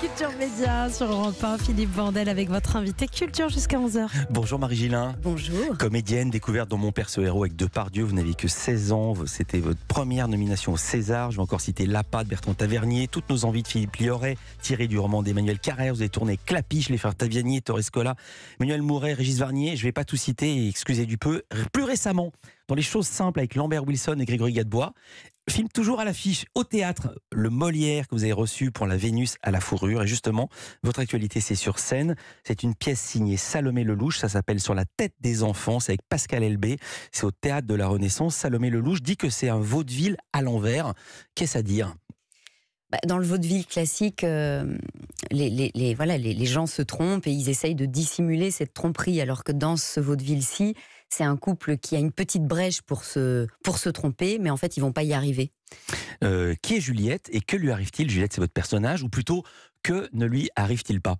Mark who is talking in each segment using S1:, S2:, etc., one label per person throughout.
S1: Culture Média sur le repas Philippe Vandel avec votre invité Culture jusqu'à 11h.
S2: Bonjour Marie-Gilin. Bonjour. Comédienne découverte dans Mon Père ce héros avec Depardieu, vous n'avez que 16 ans, c'était votre première nomination au César, je vais encore citer La de Bertrand Tavernier, toutes nos envies de Philippe Lioret, tiré du roman d'Emmanuel Carrère, vous avez tourné Clapiche, les frères Taviani, Torrescola, Emmanuel Mouret, Régis Varnier, je ne vais pas tout citer, excusez du peu, plus récemment dans Les choses simples avec Lambert Wilson et Grégory Gadebois film toujours à l'affiche au théâtre, le Molière que vous avez reçu pour la Vénus à la fourrure. Et justement, votre actualité, c'est sur scène. C'est une pièce signée Salomé Lelouch. Ça s'appelle Sur la tête des enfants. C'est avec Pascal Elbé. C'est au théâtre de la Renaissance. Salomé Lelouch dit que c'est un vaudeville à l'envers. Qu'est-ce à dire
S1: bah, dans le vaudeville classique, euh, les, voilà, les, gens se trompent et ils essayent de dissimuler cette tromperie, alors que dans ce vaudeville-ci, c'est un couple qui a une petite brèche pour se, pour se tromper, mais en fait, ils vont pas y arriver.
S2: Euh, qui est Juliette et que lui arrive-t-il Juliette, c'est votre personnage, ou plutôt, que ne lui arrive-t-il pas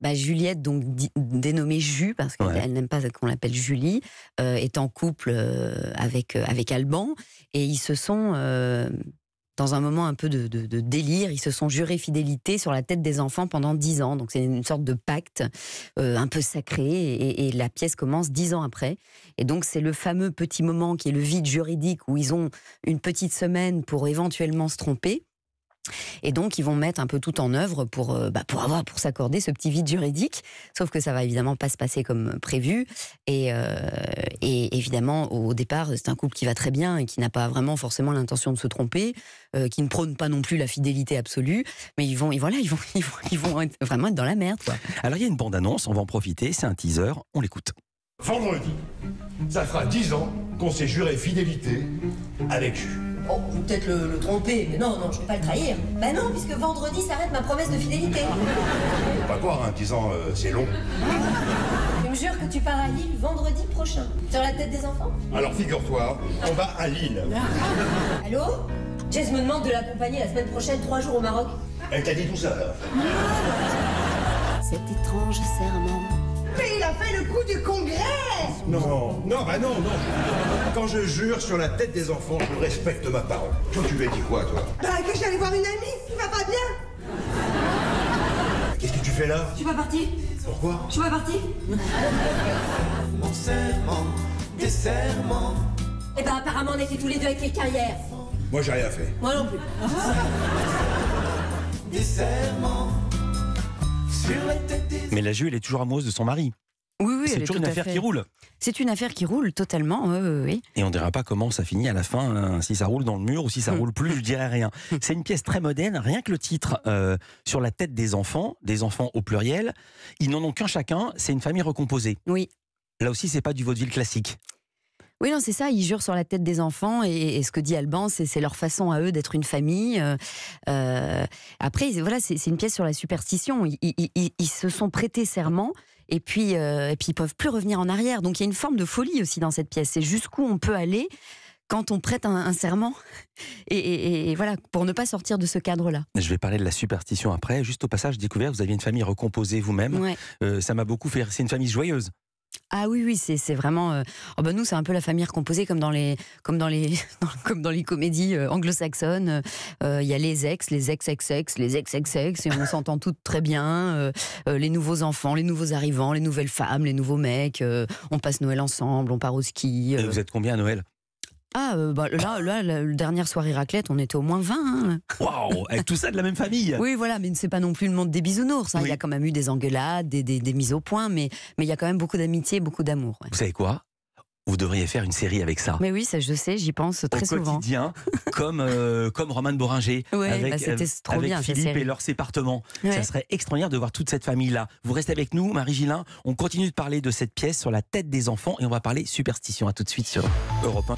S1: bah, Juliette, donc dénommée Ju, parce qu'elle n'aime pas qu'on l'appelle Julie, euh, est en couple euh, avec, avec Alban, et ils se sont dans un moment un peu de, délire, ils se sont jurés fidélité sur la tête des enfants pendant dix ans. Donc c'est une sorte de pacte euh, un peu sacré et, et la pièce commence dix ans après. Et donc c'est le fameux petit moment qui est le vide juridique où ils ont une petite semaine pour éventuellement se tromper. Et donc, ils vont mettre un peu tout en œuvre euh, bah, pour, avoir, pour s'accorder ce petit vide juridique. Sauf que ça va évidemment pas se passer comme euh, prévu. Et, euh, évidemment, au départ, c'est un couple qui va très bien et qui n'a pas vraiment forcément l'intention de se tromper, qui ne prône pas non plus la fidélité absolue. Mais ils vont, ils, voilà, ils vont, ils vont, vraiment être dans la merde.
S2: Alors, il y a une bande-annonce, on va en profiter. C'est un teaser,
S1: on l'écoute. Vendredi,
S2: ça fera 10 ans qu'on s'est juré fidélité avec Jus.
S1: Oh, vous peut-être le, tromper, mais non, non, je ne vais pas le trahir. Bah non, puisque vendredi s'arrête ma promesse de fidélité.
S2: Faut pas croire, hein, 10 euh, c'est long.
S1: Je me jure que tu pars à Lille vendredi prochain, sur la tête des enfants
S2: Alors figure-toi, on va à Lille.
S1: Allô Jess me demande de l'accompagner la semaine prochaine, trois jours au Maroc. Elle t'a dit tout ça, Cet étrange serment fait le coup du congrès Non, non, bah non, non. Quand je jure sur la tête des
S2: enfants, je respecte ma parole. Toi, tu lui as dit quoi, toi
S1: Bah que j'allais voir une amie, qui va pas bien Qu'est-ce que tu fais là Je suis pas partie. Pourquoi Je suis pas partie. Mon serment, des serments. Eh ben apparemment on était tous les deux avec les carrières. Moi j'ai rien fait. Moi non plus. Des la tête
S2: des... Mais la Jules est toujours amoureuse de son mari c'est toujours une affaire qui roule.
S1: C'est une affaire qui roule totalement, Et
S2: on ne dira pas comment ça finit à la fin, hein, si ça roule dans le mur ou si ça mm. roule plus, je dirai rien. Mm. C'est une pièce très moderne, rien que le titre euh, sur la tête des enfants, des enfants au pluriel. Ils n'en ont qu'un chacun, c'est une famille recomposée. Oui. Là aussi, c'est pas du vaudeville classique.
S1: Oui, non, c'est ça. Ils jurent sur la tête des enfants. Et, ce que dit Alban, c'est leur façon à eux d'être une famille. Euh, euh, après, voilà, c'est une pièce sur la superstition. Ils, ils, se sont prêtés serment et puis euh, et puis peuvent plus revenir en arrière. Donc il y a une forme de folie aussi dans cette pièce. C'est jusqu'où on peut aller quand on prête un, serment, et, voilà, pour ne pas sortir de ce cadre-là.
S2: Je vais parler de la superstition après. Juste au passage, découvert, vous aviez une famille recomposée vous-même. Euh, ça m'a beaucoup fait. C'est une famille joyeuse.
S1: Ah oui, oui, c'est vraiment. Euh, oh ben nous, c'est un peu la famille recomposée comme dans les, comme dans les, comme dans les comédies euh, anglo-saxonnes. Il euh, y a les ex, les ex-ex-ex, les ex-ex-ex, et on s'entend toutes très bien. les nouveaux enfants, les nouveaux arrivants, les nouvelles femmes, les nouveaux mecs. on passe Noël ensemble, on part au ski. vous
S2: êtes combien à Noël
S1: ah, euh, bah, là, là, la dernière soirée raclette, on était au moins 20. Hein.
S2: Waouh Avec tout ça de la même famille Oui,
S1: voilà, mais c'est pas non plus le monde des bisounours. Hein. Il y a quand même eu des engueulades, des, mises au point, mais mais il y a quand même beaucoup d'amitié, beaucoup d'amour.
S2: Vous savez quoi vous devriez faire une série avec ça. Mais
S1: oui, ça je sais, j'y pense très Au souvent.
S2: quotidien, comme, euh, comme Roman Boringer, avec, bah, euh, avec Philippe et leur département. Ça serait extraordinaire de voir toute cette famille-là. Vous restez avec nous, Marie Gilin. On continue de parler de cette pièce sur la tête des enfants et on va parler superstition. À tout de suite sur Europe 1.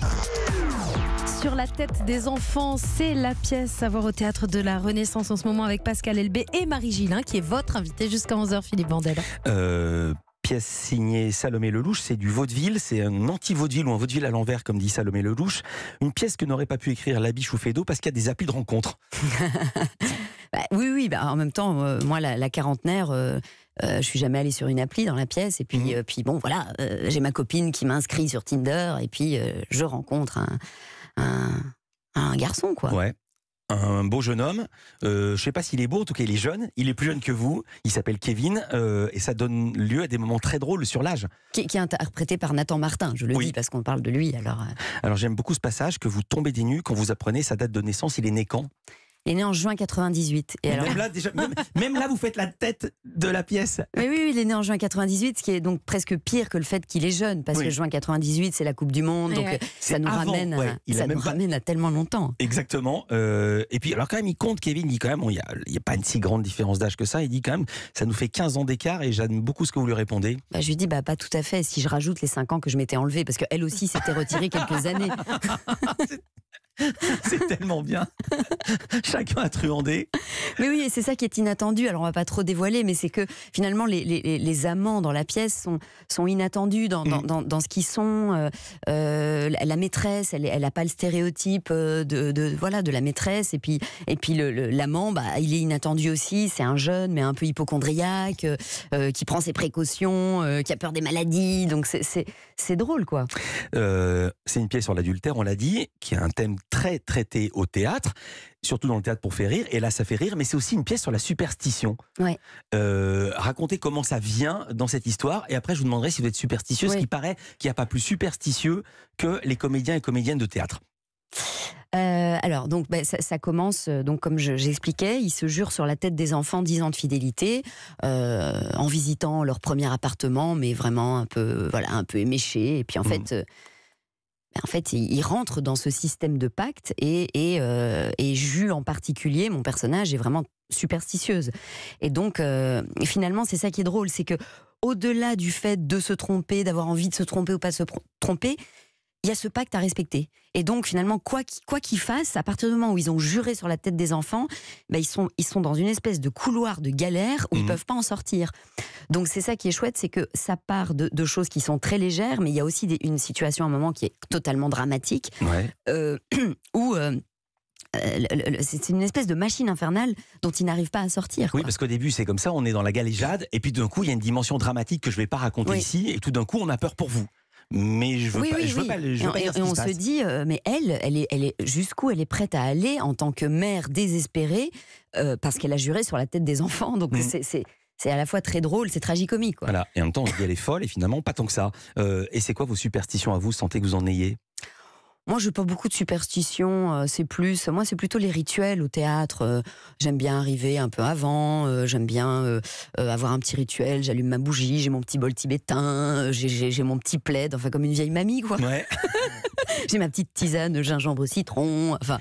S1: Sur la tête des enfants, c'est la pièce à voir au théâtre de la Renaissance en ce moment avec Pascal Elbé et Marie Gilin qui est votre invité jusqu'à 11h, Philippe Bandel.
S2: Euh, pièce signée Salomé Lelouch. C'est du vaudeville, c'est un anti-vaudeville ou un vaudeville à l'envers, comme dit Salomé Lelouch. Une pièce que n'aurait pas pu écrire Labiche ou Fédot parce qu'il y a des applis de rencontre.
S1: Bah, oui, oui, bah, en même temps, euh, moi, la, quarantenaire. Euh, euh, je suis jamais allée sur une appli dans la pièce. Et puis, mmh. puis bon, voilà, j'ai ma copine qui m'inscrit sur Tinder et puis je rencontre un, un garçon, quoi un
S2: beau jeune homme.
S1: je euh, je sais pas s'il est beau, en tout
S2: cas il est jeune. Il est plus jeune que vous. Il s'appelle Kevin euh, et ça donne lieu à des moments très drôles sur l'âge.
S1: Qui, est interprété par Nathan Martin. Je le dis parce qu'on parle de lui. Alors, euh.
S2: alors j'aime beaucoup ce passage que vous tombez des nues quand vous apprenez sa date de naissance. Il est né quand
S1: il est né en juin 98. Et même, là, vous faites la tête de la pièce. Mais oui, il est né en juin 98, ce qui est donc presque pire que le fait qu'il est jeune, parce que juin 98, c'est la Coupe du Monde, donc ça nous, ramène, ça nous ramène à tellement longtemps.
S2: Exactement. Euh, et puis, alors quand même, il compte, Kevin, il dit quand même, il n'y a, pas une si grande différence d'âge que ça, il dit quand même, ça nous fait 15 ans d'écart, et j'aime beaucoup ce que vous lui répondez.
S1: Bah, je lui dis, bah, pas tout à fait, si je rajoute les 5 ans que je m'étais enlevé, parce qu'elle aussi s'était retirée quelques années.
S2: c'est tellement bien. Chacun a truandé.
S1: Mais oui, c'est ça qui est inattendu. Alors, on va pas trop dévoiler, mais c'est que finalement, les, amants dans la pièce sont, sont inattendus dans, mm. ce qu'ils sont. Euh, euh, la maîtresse, elle n'a pas le stéréotype euh, de, voilà, de la maîtresse. Et puis, et puis l'amant, bah, il est inattendu aussi. C'est un jeune, mais un peu hypochondriaque, qui prend ses précautions, qui a peur des maladies. Donc, c'est drôle, quoi.
S2: c'est une pièce sur l'adultère, on l'a dit, qui a un thème très traité au théâtre, surtout dans le théâtre pour faire rire. Et là, ça fait rire, mais c'est aussi une pièce sur la superstition. Euh, racontez comment ça vient dans cette histoire, et après, je vous demanderai si vous êtes superstitieux, ce qui paraît qu'il n'y a pas plus superstitieux que les comédiens et comédiennes de théâtre.
S1: Euh, alors, donc, ben, ça, commence, euh, donc, comme j'expliquais, Ils se jurent sur la tête des enfants 10 ans de fidélité, en visitant leur premier appartement, mais vraiment un peu, voilà, un peu éméché. Et puis, en mmh. fait, en fait, il rentre dans ce système de pacte et, euh, et, Jules en particulier, mon personnage, est vraiment superstitieuse. Et donc, euh, finalement, c'est ça qui est drôle, c'est que au-delà du fait de se tromper, d'avoir envie de se tromper ou pas se tromper, il y a ce pacte à respecter. Et donc, finalement, quoi qu'ils quoi fassent, à partir du moment où ils ont juré sur la tête des enfants, bah, ils, sont, dans une espèce de couloir de galère où ils ne mmh. peuvent pas en sortir. Donc, c'est ça qui est chouette, c'est que ça part de, choses qui sont très légères, mais il y a aussi une situation à un moment qui est totalement dramatique, euh, où. Euh, c'est une espèce de machine infernale dont ils n'arrivent pas à sortir.
S2: Oui, parce qu'au début, c'est comme ça, on est dans la galéjade, et puis d'un coup, il y a une dimension dramatique que je ne vais pas raconter ici, et tout d'un coup, on a peur pour vous mais je veux pas. veux pas, et, on se, dit,
S1: euh, mais elle, elle est, elle est jusqu'où elle est prête à aller en tant que mère désespérée euh, parce qu'elle a juré sur la tête des enfants. Donc mm. c'est à la fois très drôle, c'est tragicomique.
S2: Voilà. Et en même temps, on se dit elle est folle, et finalement, pas tant que ça. Euh, et c'est quoi vos superstitions à vous Sentez que vous en ayez
S1: moi, je n'ai pas beaucoup de superstitions. Euh, c'est plus, moi, c'est plutôt les rituels au théâtre. Euh, j'aime bien arriver un peu avant. Euh, j'aime bien avoir un petit rituel. J'allume ma bougie. J'ai mon petit bol tibétain. J'ai mon petit plaid. Enfin, comme une vieille mamie, quoi. j'ai ma petite tisane gingembre citron. Enfin,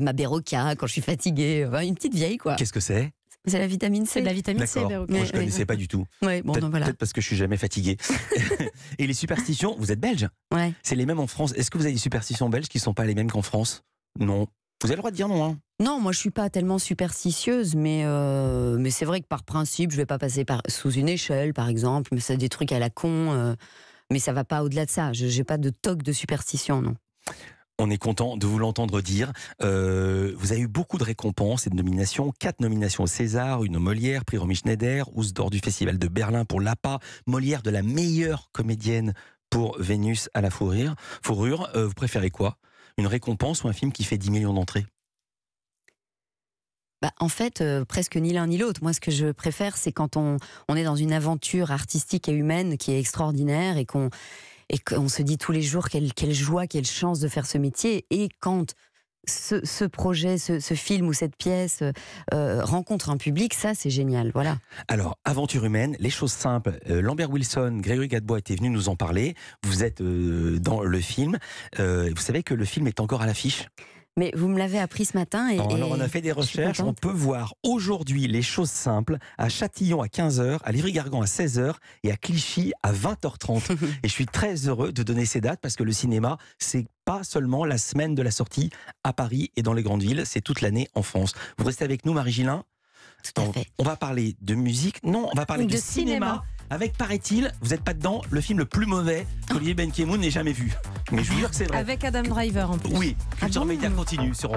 S1: ma béroca quand je suis fatiguée. Enfin, une petite vieille, quoi. Qu'est-ce que c'est c'est la vitamine C. la vitamine C, Moi, je ne connaissais pas du tout. Ouais, Peut-être
S2: parce que je suis jamais fatigué. et les superstitions, vous êtes belge ouais. C'est les mêmes en France. Est-ce que vous avez des superstitions belges qui ne sont pas les mêmes qu'en France Non. Vous avez le droit de dire non. Hein.
S1: Non, moi je suis pas tellement superstitieuse, mais, euh, mais c'est vrai que par principe, je vais pas passer sous une échelle, par exemple, mais c'est des trucs à la con, euh, mais ça ne va pas au-delà de ça. Je n'ai pas de toc de superstition, non.
S2: On est content de vous l'entendre dire. Euh, vous avez eu beaucoup de récompenses et de nominations. Quatre nominations au César, une Molière, prix Romy Schneider, Housse d'or du Festival de Berlin pour l'APA, Molière de la meilleure comédienne pour Vénus à la fourrure. fourrure euh, vous préférez quoi Une récompense ou un film qui fait 10 millions d'entrées
S1: bah, en fait, euh, presque ni l'un ni l'autre. Moi, ce que je préfère, c'est quand on, on est dans une aventure artistique et humaine qui est extraordinaire et qu'on et qu'on se dit tous les jours quelle, joie, quelle chance de faire ce métier. Et quand ce, projet, ce, film ou cette pièce euh, rencontre un public, ça c'est génial. Voilà.
S2: Alors, aventure humaine, les choses simples. Euh, Lambert Wilson, Grégory Gadbois étaient venus nous en parler. Vous êtes euh, dans le film. vous savez que le film est encore à
S1: l'affiche mais vous me l'avez appris ce matin. Et, on a fait des recherches. On
S2: peut voir aujourd'hui les choses simples à Châtillon à 15h, à Livry-Gargan à 16h et à Clichy à 20h30. et je suis très heureux de donner ces dates parce que le cinéma, c'est pas seulement la semaine de la sortie à Paris et dans les grandes villes, c'est toute l'année en France. Vous restez avec nous, Marie-Gilin. On va parler de musique. Non, on va parler de, cinéma avec, paraît-il, vous n'êtes pas dedans, le film le plus mauvais qu'Olivier ah. Benkemoun n'ait jamais vu. Mais je vous jure que c'est vrai. Avec Adam Driver en plus. Oui, ah Culture Média continue sur